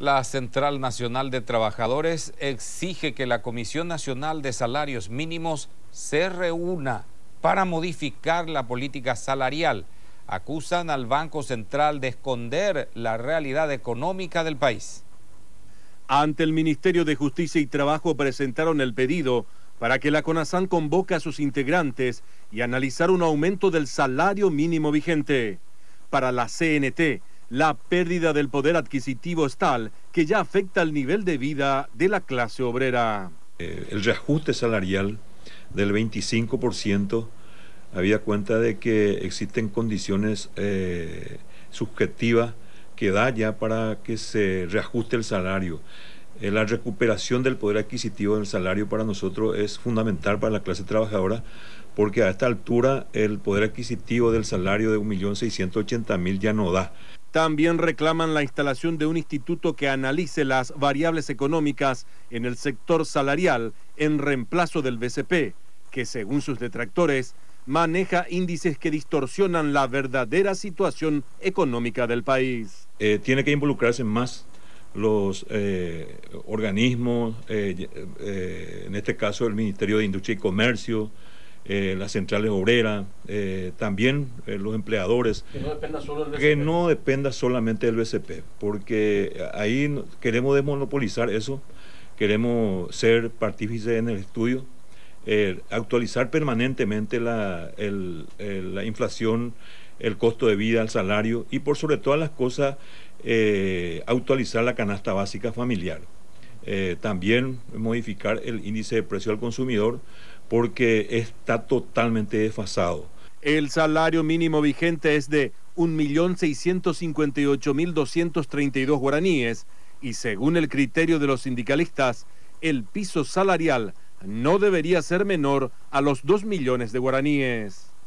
La Central Nacional de Trabajadores exige que la Comisión Nacional de Salarios Mínimos se reúna para modificar la política salarial. Acusan al Banco Central de esconder la realidad económica del país. Ante el Ministerio de Justicia y Trabajo presentaron el pedido para que la CONASAN convoque a sus integrantes y analizar un aumento del salario mínimo vigente. Para la CNT, la pérdida del poder adquisitivo es tal que ya afecta el nivel de vida de la clase obrera. Eh, el reajuste salarial del 25% había cuenta de que existen condiciones eh, subjetivas que da ya para que se reajuste el salario. Eh, la recuperación del poder adquisitivo del salario para nosotros es fundamental para la clase trabajadora porque a esta altura el poder adquisitivo del salario de 1.680.000 ya no da. También reclaman la instalación de un instituto que analice las variables económicas en el sector salarial en reemplazo del BCP, que según sus detractores maneja índices que distorsionan la verdadera situación económica del país. Eh, tiene que involucrarse más los eh, organismos, eh, eh, en este caso el Ministerio de Industria y Comercio, las centrales obreras, también los empleadores. Que no dependa solamente del BCP, porque ahí queremos desmonopolizar eso, queremos ser partícipes en el estudio. actualizar permanentemente la, la, inflación, el costo de vida, el salario y por sobre todas las cosas eh, actualizar la canasta básica familiar. Eh, también modificar el índice de precio al consumidor porque está totalmente desfasado. El salario mínimo vigente es de 1.658.232 guaraníes y según el criterio de los sindicalistas, el piso salarial no debería ser menor a los 2 millones de guaraníes.